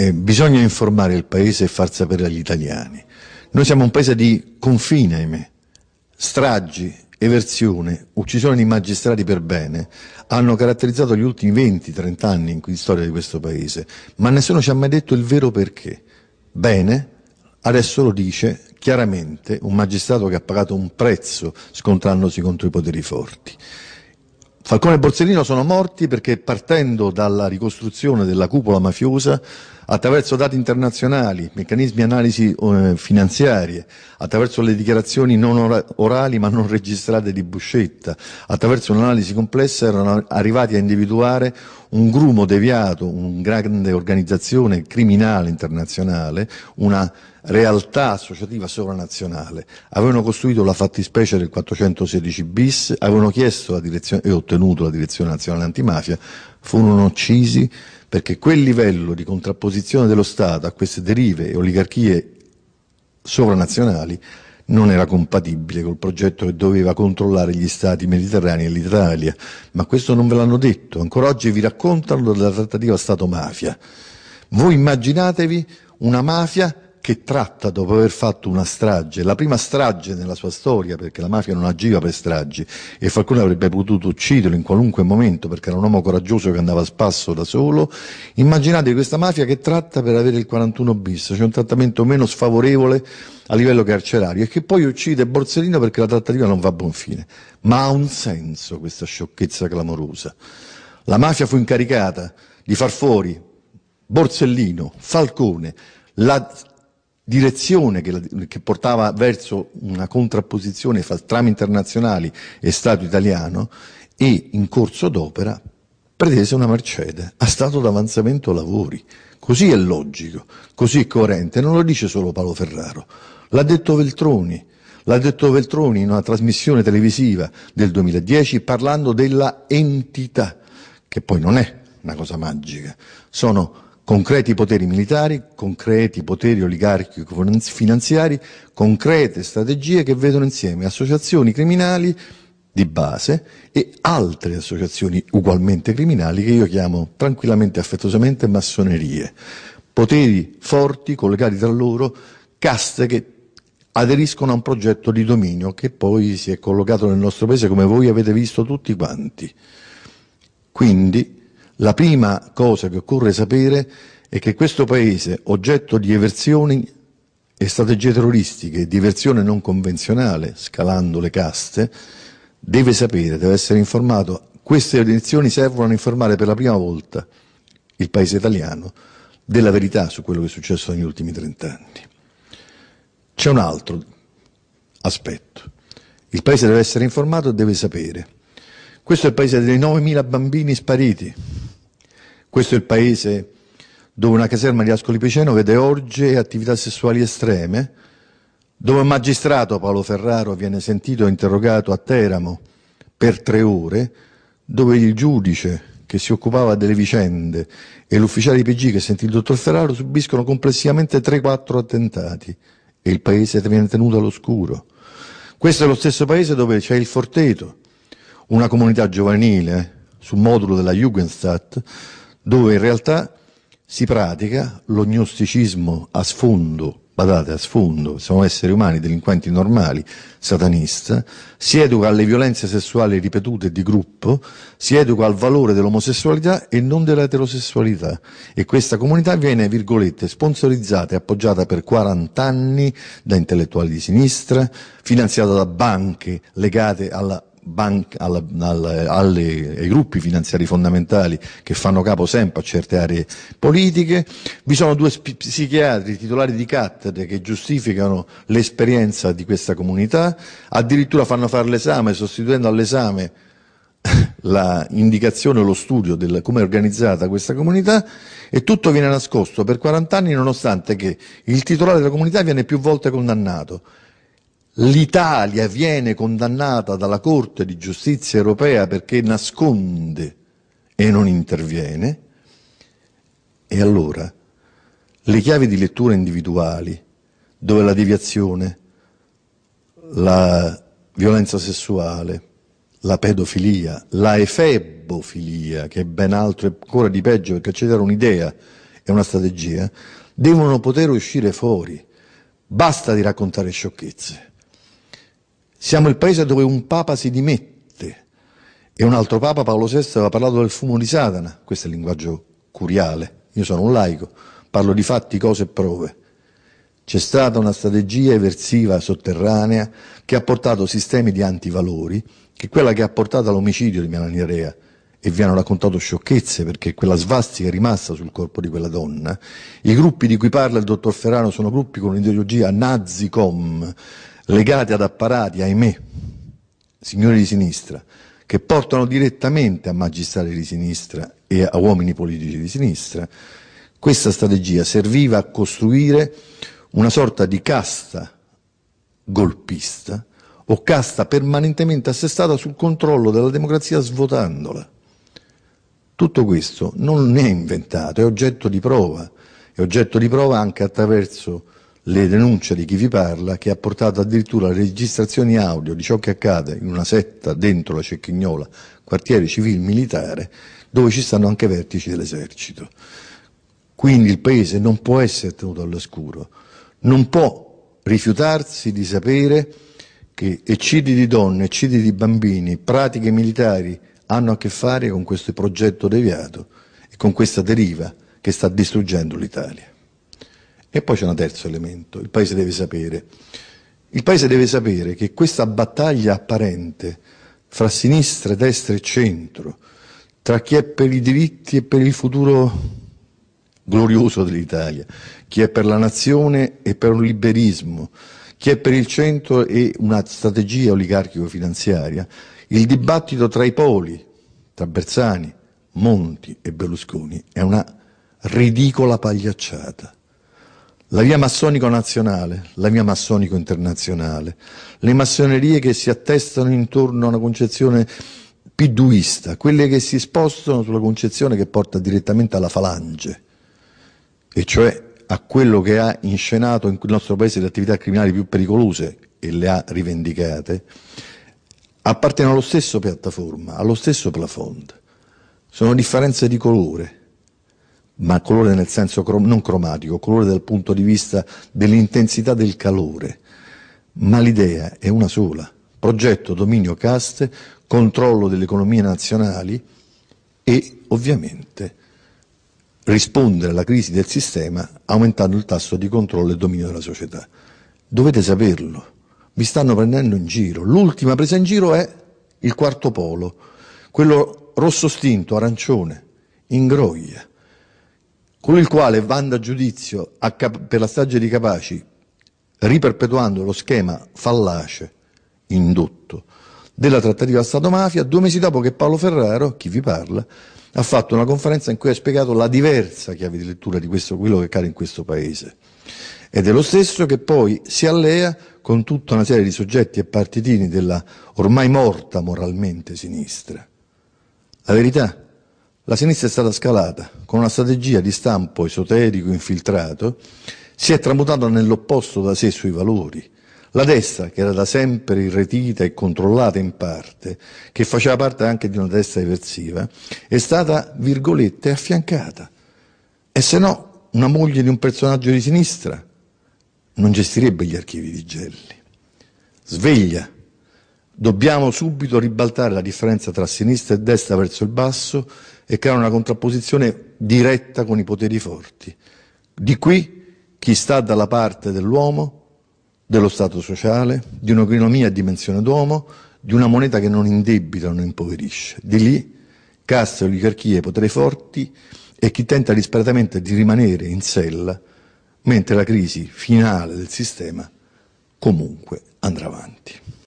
eh, bisogna informare il paese e far sapere agli italiani. Noi siamo un paese di confine, ahimè. Stragi, eversione, uccisione di magistrati per bene hanno caratterizzato gli ultimi 20-30 anni in storia di questo paese, ma nessuno ci ha mai detto il vero perché. Bene, adesso lo dice chiaramente un magistrato che ha pagato un prezzo scontrandosi contro i poteri forti. Falcone e Borsellino sono morti perché partendo dalla ricostruzione della cupola mafiosa attraverso dati internazionali, meccanismi analisi eh, finanziarie, attraverso le dichiarazioni non or orali ma non registrate di Buscetta, attraverso un'analisi complessa erano arrivati a individuare un grumo deviato, una grande organizzazione criminale internazionale, una realtà associativa sovranazionale. Avevano costruito la fattispecie del 416 bis, avevano chiesto e ottenuto la direzione nazionale antimafia, furono uccisi perché quel livello di contrapposizione dello Stato a queste derive e oligarchie sovranazionali non era compatibile col progetto che doveva controllare gli stati mediterranei e l'Italia, ma questo non ve l'hanno detto, ancora oggi vi raccontano della trattativa Stato-mafia. Voi immaginatevi una mafia che tratta dopo aver fatto una strage, la prima strage nella sua storia, perché la mafia non agiva per stragi e Falcone avrebbe potuto ucciderlo in qualunque momento perché era un uomo coraggioso che andava a spasso da solo, immaginate questa mafia che tratta per avere il 41 bis, cioè un trattamento meno sfavorevole a livello carcerario e che poi uccide Borsellino perché la trattativa non va a buon fine. Ma ha un senso questa sciocchezza clamorosa. La mafia fu incaricata di far fuori Borsellino, Falcone, la direzione che, che portava verso una contrapposizione fra trame internazionali e Stato italiano e in corso d'opera pretese una Mercedes a stato d'avanzamento lavori. Così è logico, così è coerente, non lo dice solo Paolo Ferraro, l'ha detto Veltroni, l'ha detto Veltroni in una trasmissione televisiva del 2010 parlando della entità, che poi non è una cosa magica, sono concreti poteri militari, concreti poteri oligarchico-finanziari, concrete strategie che vedono insieme associazioni criminali di base e altre associazioni ugualmente criminali che io chiamo tranquillamente e affettuosamente massonerie. Poteri forti collegati tra loro, caste che aderiscono a un progetto di dominio che poi si è collocato nel nostro paese come voi avete visto tutti quanti. Quindi la prima cosa che occorre sapere è che questo paese, oggetto di eversioni e strategie terroristiche, di eversione non convenzionale, scalando le caste, deve sapere, deve essere informato. Queste elezioni servono a informare per la prima volta il paese italiano della verità su quello che è successo negli ultimi trent'anni. C'è un altro aspetto. Il paese deve essere informato e deve sapere. Questo è il paese dei 9.000 bambini spariti, questo è il paese dove una caserma di Ascoli Piceno vede orge e attività sessuali estreme, dove un magistrato Paolo Ferraro viene sentito e interrogato a Teramo per tre ore, dove il giudice che si occupava delle vicende e l'ufficiale di PG che sentì il dottor Ferraro subiscono complessivamente 3-4 attentati e il paese viene tenuto all'oscuro. Questo è lo stesso paese dove c'è il Forteto, una comunità giovanile eh, su modulo della Jugendstadt, dove in realtà si pratica lo gnosticismo a sfondo, badate a sfondo, siamo esseri umani, delinquenti normali, satanista, si educa alle violenze sessuali ripetute di gruppo, si educa al valore dell'omosessualità e non dell'eterosessualità e questa comunità viene, virgolette, sponsorizzata e appoggiata per 40 anni da intellettuali di sinistra, finanziata da banche legate alla banca, alla, alla, alle, ai gruppi finanziari fondamentali che fanno capo sempre a certe aree politiche. Vi sono due psichiatri titolari di cattedre che giustificano l'esperienza di questa comunità, addirittura fanno fare l'esame sostituendo all'esame l'indicazione o lo studio di come è organizzata questa comunità e tutto viene nascosto per 40 anni nonostante che il titolare della comunità viene più volte condannato l'Italia viene condannata dalla Corte di giustizia europea perché nasconde e non interviene, e allora le chiavi di lettura individuali, dove la deviazione, la violenza sessuale, la pedofilia, la efebofilia, che è ben altro e ancora di peggio perché c'è un'idea e una strategia, devono poter uscire fuori. Basta di raccontare sciocchezze. Siamo il paese dove un Papa si dimette e un altro Papa, Paolo VI, aveva parlato del fumo di Satana. Questo è il linguaggio curiale. Io sono un laico, parlo di fatti, cose e prove. C'è stata una strategia eversiva sotterranea che ha portato sistemi di antivalori, che è quella che ha portato all'omicidio di Melania Rea e vi hanno raccontato sciocchezze perché quella svastica è rimasta sul corpo di quella donna. I gruppi di cui parla il dottor Ferrano sono gruppi con un'ideologia nazicom, legati ad apparati, ahimè, signori di sinistra, che portano direttamente a magistrati di sinistra e a uomini politici di sinistra. Questa strategia serviva a costruire una sorta di casta golpista o casta permanentemente assestata sul controllo della democrazia svuotandola. Tutto questo non è inventato, è oggetto di prova, è oggetto di prova anche attraverso le denunce di chi vi parla che ha portato addirittura a registrazioni audio di ciò che accade in una setta dentro la Cecchignola, quartiere civile militare, dove ci stanno anche vertici dell'esercito. Quindi il Paese non può essere tenuto all'oscuro, non può rifiutarsi di sapere che eccidi di donne, eccidi di bambini, pratiche militari hanno a che fare con questo progetto deviato e con questa deriva che sta distruggendo l'Italia. E poi c'è un terzo elemento, il Paese deve sapere. Il Paese deve sapere che questa battaglia apparente fra sinistra, destra e centro, tra chi è per i diritti e per il futuro glorioso dell'Italia, chi è per la nazione e per un liberismo, chi è per il centro e una strategia oligarchico-finanziaria, il dibattito tra i poli, tra Bersani, Monti e Berlusconi, è una ridicola pagliacciata. La via massonico nazionale, la via massonico internazionale, le massonerie che si attestano intorno a una concezione piduista, quelle che si spostano sulla concezione che porta direttamente alla falange, e cioè a quello che ha inscenato in il nostro paese le attività criminali più pericolose e le ha rivendicate, appartiene allo stesso piattaforma, allo stesso plafond. Sono differenze di colore, ma colore nel senso crom- non cromatico, colore dal punto di vista dell'intensità del calore. Ma l'idea è una sola. Progetto, dominio, caste, controllo delle economie nazionali e ovviamente rispondere alla crisi del sistema aumentando il tasso di controllo e dominio della società. Dovete saperlo mi stanno prendendo in giro. L'ultima presa in giro è il quarto polo, quello rosso stinto, arancione, in ingroglia, con il quale vanda a giudizio a per la strage di Capaci, riperpetuando lo schema fallace indotto della trattativa Stato-mafia, due mesi dopo che Paolo Ferraro, chi vi parla, ha fatto una conferenza in cui ha spiegato la diversa chiave di lettura di questo, quello che accade in questo paese. Ed è lo stesso che poi si allea con tutta una serie di soggetti e partitini della ormai morta moralmente sinistra. La verità, la sinistra è stata scalata con una strategia di stampo esoterico infiltrato, si è tramutata nell'opposto da sé sui valori. La destra, che era da sempre irretita e controllata in parte, che faceva parte anche di una destra eversiva, è stata, virgolette, affiancata. E se no, una moglie di un personaggio di sinistra, non gestirebbe gli archivi di Gelli. Sveglia! Dobbiamo subito ribaltare la differenza tra sinistra e destra verso il basso e creare una contrapposizione diretta con i poteri forti. Di qui chi sta dalla parte dell'uomo, dello Stato sociale, di un'economia a dimensione d'uomo, di una moneta che non indebita, non impoverisce. Di lì casse, oligarchie, poteri forti e chi tenta disperatamente di rimanere in sella mentre la crisi finale del sistema comunque andrà avanti.